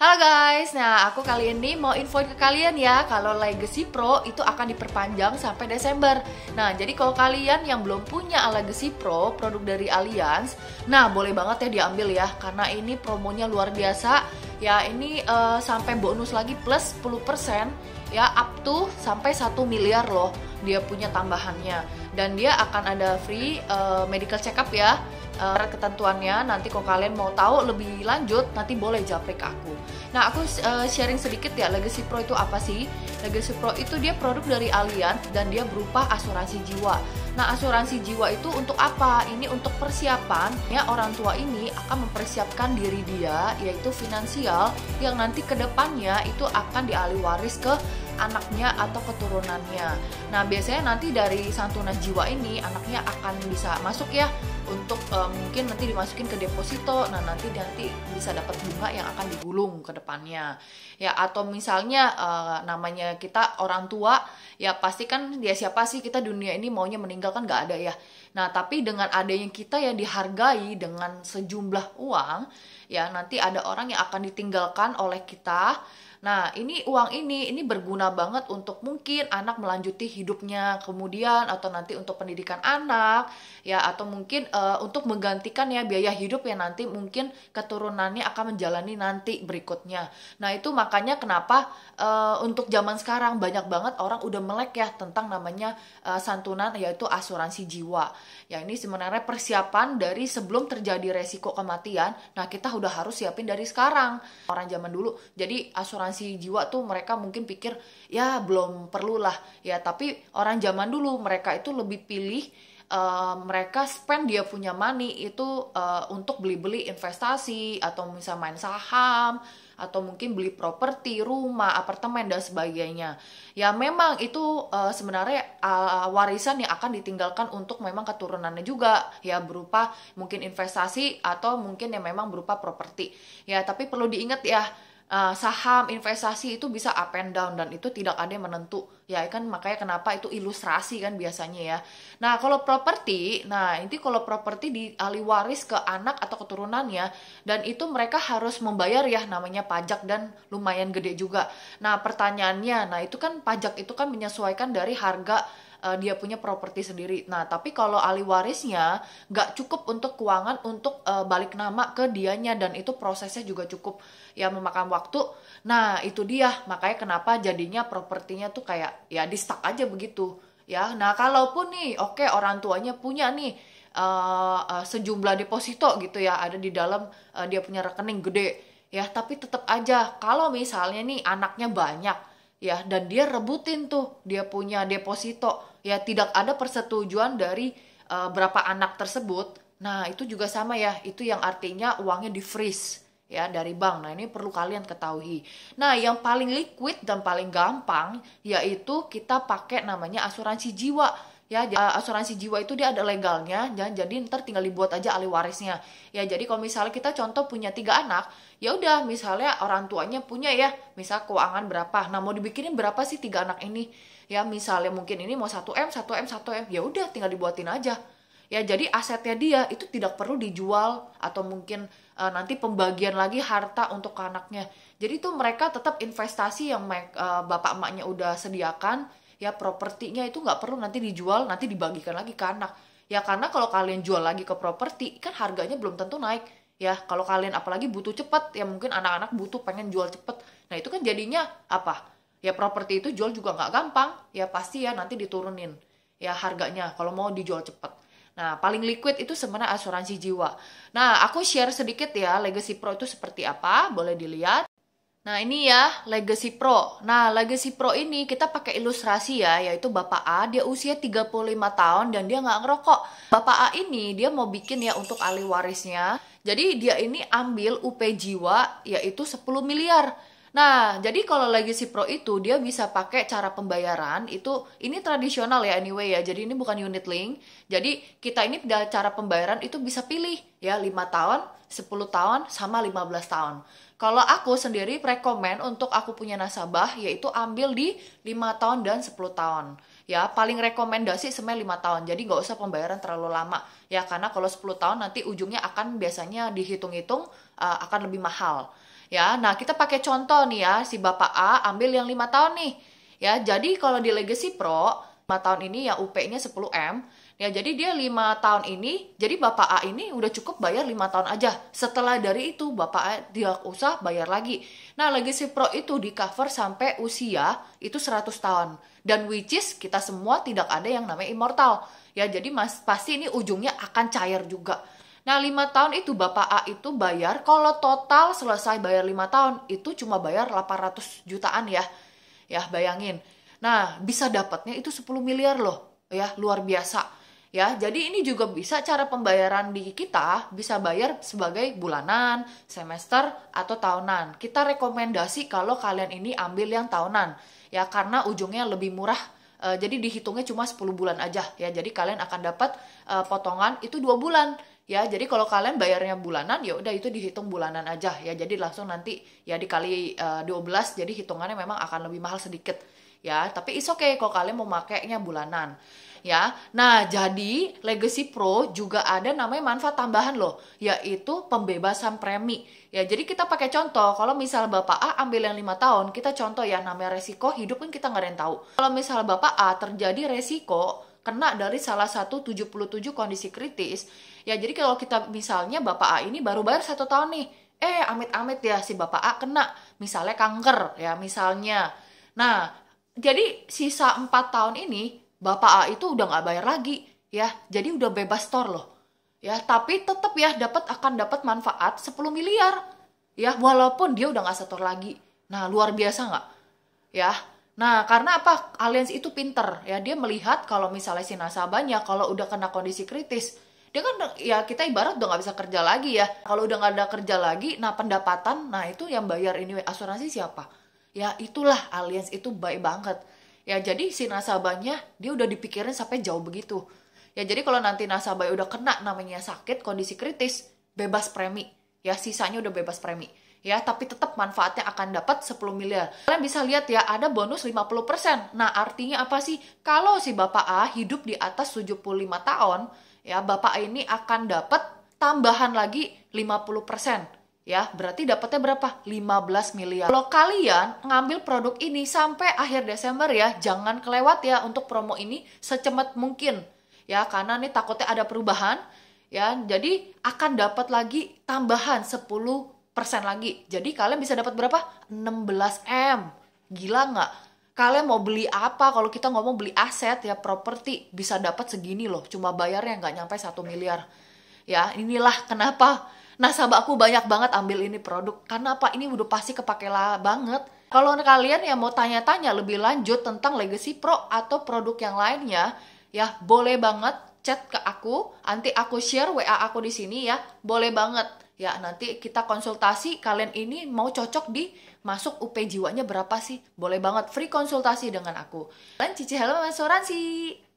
Halo guys, nah aku kali ini mau infoin ke kalian ya kalau Legacy Pro itu akan diperpanjang sampai Desember. Nah, jadi kalau kalian yang belum punya Legacy Pro, produk dari Allianz, nah boleh banget ya diambil ya karena ini promonya luar biasa. Ya, ini uh, sampai bonus lagi plus 10% ya up to sampai 1 miliar loh dia punya tambahannya dan dia akan ada free uh, medical check up ya uh, ketentuannya nanti kalau kalian mau tahu lebih lanjut nanti boleh ke aku nah aku uh, sharing sedikit ya Legacy Pro itu apa sih Legacy Pro itu dia produk dari Allianz dan dia berupa asuransi jiwa nah asuransi jiwa itu untuk apa ini untuk persiapan ya orang tua ini akan mempersiapkan diri dia yaitu finansial yang nanti kedepannya itu akan dialih waris ke anaknya atau keturunannya. Nah, biasanya nanti dari santunan jiwa ini anaknya akan bisa masuk ya untuk uh, mungkin nanti dimasukin ke deposito nah nanti nanti bisa dapat bunga yang akan digulung ke depannya ya atau misalnya uh, namanya kita orang tua ya pasti kan dia siapa sih kita dunia ini maunya meninggal kan nggak ada ya nah tapi dengan adanya kita ya dihargai dengan sejumlah uang ya nanti ada orang yang akan ditinggalkan oleh kita Nah, ini uang ini ini berguna banget untuk mungkin anak melanjuti hidupnya kemudian atau nanti untuk pendidikan anak ya atau mungkin uh, untuk menggantikan ya biaya hidup yang nanti mungkin keturunannya akan menjalani nanti berikutnya. Nah, itu makanya kenapa uh, untuk zaman sekarang banyak banget orang udah melek ya tentang namanya uh, santunan yaitu asuransi jiwa. Ya, ini sebenarnya persiapan dari sebelum terjadi resiko kematian. Nah, kita udah harus siapin dari sekarang. Orang zaman dulu. Jadi asuransi asuransi jiwa tuh mereka mungkin pikir ya belum perlu lah ya tapi orang zaman dulu mereka itu lebih pilih Uh, mereka spend dia punya money itu uh, untuk beli-beli investasi atau misal main saham atau mungkin beli properti, rumah, apartemen dan sebagainya. Ya memang itu uh, sebenarnya uh, warisan yang akan ditinggalkan untuk memang keturunannya juga ya berupa mungkin investasi atau mungkin yang memang berupa properti. Ya tapi perlu diingat ya uh, saham investasi itu bisa up and down dan itu tidak ada yang menentu ya kan makanya kenapa itu ilustrasi kan biasanya ya nah kalau properti nah ini kalau properti di ahli waris ke anak atau keturunannya dan itu mereka harus membayar ya namanya pajak dan lumayan gede juga nah pertanyaannya nah itu kan pajak itu kan menyesuaikan dari harga uh, dia punya properti sendiri. Nah, tapi kalau ahli warisnya nggak cukup untuk keuangan untuk uh, balik nama ke dianya dan itu prosesnya juga cukup ya memakan waktu. Nah, itu dia makanya kenapa jadinya propertinya tuh kayak ya di stuck aja begitu ya. Nah, kalaupun nih oke okay, orang tuanya punya nih uh, uh, sejumlah deposito gitu ya ada di dalam uh, dia punya rekening gede ya, tapi tetap aja kalau misalnya nih anaknya banyak ya dan dia rebutin tuh dia punya deposito ya tidak ada persetujuan dari uh, berapa anak tersebut nah itu juga sama ya itu yang artinya uangnya di freeze ya dari bank. Nah, ini perlu kalian ketahui. Nah, yang paling liquid dan paling gampang yaitu kita pakai namanya asuransi jiwa. Ya, eh, asuransi jiwa itu dia ada legalnya, jangan ya, jadi ntar tinggal dibuat aja ahli warisnya. Ya, jadi kalau misalnya kita contoh punya tiga anak, ya udah misalnya orang tuanya punya ya, misal keuangan berapa. Nah, mau dibikinin berapa sih tiga anak ini? ya misalnya mungkin ini mau 1M 1M 1M ya udah tinggal dibuatin aja ya jadi asetnya dia itu tidak perlu dijual atau mungkin e, nanti pembagian lagi harta untuk anaknya jadi itu mereka tetap investasi yang me, eh, bapak emaknya udah sediakan ya propertinya itu nggak perlu nanti dijual nanti dibagikan lagi ke anak ya karena kalau kalian jual lagi ke properti kan harganya belum tentu naik ya kalau kalian apalagi butuh cepet ya mungkin anak-anak butuh pengen jual cepet nah itu kan jadinya apa ya properti itu jual juga nggak gampang ya pasti ya nanti diturunin ya harganya kalau mau dijual cepat nah paling liquid itu sebenarnya asuransi jiwa nah aku share sedikit ya legacy pro itu seperti apa boleh dilihat Nah ini ya Legacy Pro. Nah Legacy Pro ini kita pakai ilustrasi ya, yaitu Bapak A, dia usia 35 tahun dan dia nggak ngerokok. Bapak A ini dia mau bikin ya untuk ahli warisnya. Jadi dia ini ambil UP jiwa yaitu 10 miliar. Nah, jadi kalau legacy pro itu dia bisa pakai cara pembayaran itu ini tradisional ya anyway ya. Jadi ini bukan unit link. Jadi kita ini cara pembayaran itu bisa pilih ya 5 tahun, 10 tahun sama 15 tahun. Kalau aku sendiri rekomen untuk aku punya nasabah yaitu ambil di 5 tahun dan 10 tahun. Ya, paling rekomendasi semai 5 tahun. Jadi nggak usah pembayaran terlalu lama ya karena kalau 10 tahun nanti ujungnya akan biasanya dihitung-hitung uh, akan lebih mahal ya nah kita pakai contoh nih ya si bapak A ambil yang lima tahun nih ya jadi kalau di legacy pro 5 tahun ini ya UP-nya sepuluh m ya jadi dia lima tahun ini jadi bapak A ini udah cukup bayar lima tahun aja setelah dari itu bapak A dia usah bayar lagi nah legacy pro itu di cover sampai usia itu 100 tahun dan which is kita semua tidak ada yang namanya immortal ya jadi mas pasti ini ujungnya akan cair juga Nah lima tahun itu Bapak A itu bayar kalau total selesai bayar lima tahun itu cuma bayar 800 jutaan ya. Ya bayangin. Nah bisa dapatnya itu 10 miliar loh ya luar biasa. Ya, jadi ini juga bisa cara pembayaran di kita bisa bayar sebagai bulanan, semester atau tahunan. Kita rekomendasi kalau kalian ini ambil yang tahunan ya karena ujungnya lebih murah E, jadi dihitungnya cuma 10 bulan aja ya. Jadi kalian akan dapat e, potongan itu dua bulan ya jadi kalau kalian bayarnya bulanan ya udah itu dihitung bulanan aja ya jadi langsung nanti ya dikali uh, eh, 12 jadi hitungannya memang akan lebih mahal sedikit ya tapi is okay kalau kalian mau makainya bulanan ya nah jadi legacy pro juga ada namanya manfaat tambahan loh yaitu pembebasan premi ya jadi kita pakai contoh kalau misal bapak A ambil yang lima tahun kita contoh ya namanya resiko hidup kan kita nggak ada yang tahu kalau misal bapak A terjadi resiko kena dari salah satu 77 kondisi kritis. Ya jadi kalau kita misalnya Bapak A ini baru bayar satu tahun nih, eh amit-amit ya si Bapak A kena misalnya kanker ya misalnya. Nah jadi sisa 4 tahun ini Bapak A itu udah gak bayar lagi ya, jadi udah bebas tor loh. Ya, tapi tetap ya dapat akan dapat manfaat 10 miliar. Ya, walaupun dia udah gak setor lagi. Nah, luar biasa nggak? Ya, Nah, karena apa? Aliens itu pinter ya. Dia melihat kalau misalnya si nasabahnya kalau udah kena kondisi kritis, dia kan ya kita ibarat udah nggak bisa kerja lagi ya. Kalau udah nggak ada kerja lagi, nah pendapatan, nah itu yang bayar ini asuransi siapa? Ya itulah aliens itu baik banget. Ya jadi si nasabahnya dia udah dipikirin sampai jauh begitu. Ya jadi kalau nanti nasabah udah kena namanya sakit kondisi kritis, bebas premi. Ya sisanya udah bebas premi ya tapi tetap manfaatnya akan dapat 10 miliar. Kalian bisa lihat ya ada bonus 50%. Nah, artinya apa sih? Kalau si Bapak A hidup di atas 75 tahun, ya Bapak A ini akan dapat tambahan lagi 50%. Ya, berarti dapatnya berapa? 15 miliar. Kalau kalian ngambil produk ini sampai akhir Desember ya, jangan kelewat ya untuk promo ini secepat mungkin. Ya, karena nih takutnya ada perubahan ya. Jadi akan dapat lagi tambahan 10 Persen lagi. Jadi kalian bisa dapat berapa? 16M. Gila nggak? Kalian mau beli apa? Kalau kita ngomong beli aset ya properti bisa dapat segini loh. Cuma bayarnya nggak nyampe 1 miliar. Ya inilah kenapa aku banyak banget ambil ini produk. Karena apa? Ini udah pasti kepake banget. Kalau kalian yang mau tanya-tanya lebih lanjut tentang Legacy Pro atau produk yang lainnya, ya boleh banget chat ke aku, nanti aku share WA aku di sini ya. Boleh banget ya nanti kita konsultasi kalian ini mau cocok di masuk UP jiwanya berapa sih boleh banget free konsultasi dengan aku dan Cici Helm Asuransi